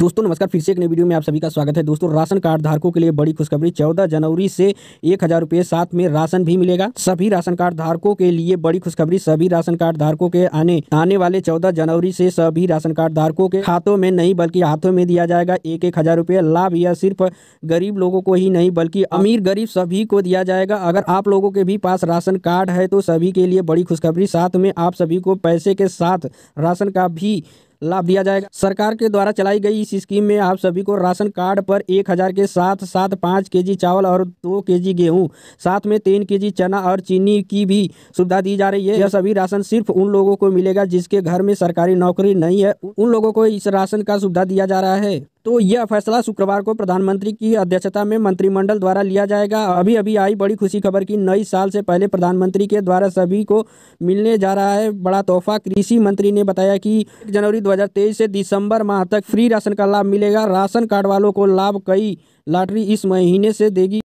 दोस्तों नमस्कार फिर से एक नई वीडियो में आप सभी का स्वागत है दोस्तों राशन कार्ड धारकों के लिए बड़ी खुशखबरी चौदह जनवरी से एक हजार रुपये साथ में राशन भी मिलेगा सभी राशन कार्ड धारकों के लिए बड़ी खुशखबरी सभी राशन कार्ड धारकों के आने आने वाले चौदह जनवरी से सभी राशन कार्ड धारकों के हाथों में नहीं बल्कि हाथों में दिया जाएगा एक एक हजार रुपया लाभ यह सिर्फ गरीब लोगों को ही नहीं बल्कि अमीर गरीब सभी को दिया जाएगा अगर आप लोगों के भी पास राशन कार्ड है तो सभी के लिए बड़ी खुशखबरी साथ में आप सभी को पैसे के साथ राशन का भी लाभ दिया जाएगा सरकार के द्वारा चलाई गई इस स्कीम में आप सभी को राशन कार्ड पर एक हजार के साथ साथ पाँच के जी चावल और दो के जी गेहूँ साथ में तीन के जी चना और चीनी की भी सुविधा दी जा रही है यह सभी राशन सिर्फ उन लोगों को मिलेगा जिसके घर में सरकारी नौकरी नहीं है उन लोगों को इस राशन का सुविधा दिया जा रहा है तो यह फैसला शुक्रवार को प्रधानमंत्री की अध्यक्षता में मंत्रिमंडल द्वारा लिया जाएगा अभी अभी आई बड़ी खुशी खबर की नई साल से पहले प्रधानमंत्री के द्वारा सभी को मिलने जा रहा है बड़ा तोहफा कृषि मंत्री ने बताया कि जनवरी 2023 से दिसंबर माह तक फ्री राशन का लाभ मिलेगा राशन कार्ड वालों को लाभ कई लॉटरी इस महीने से देगी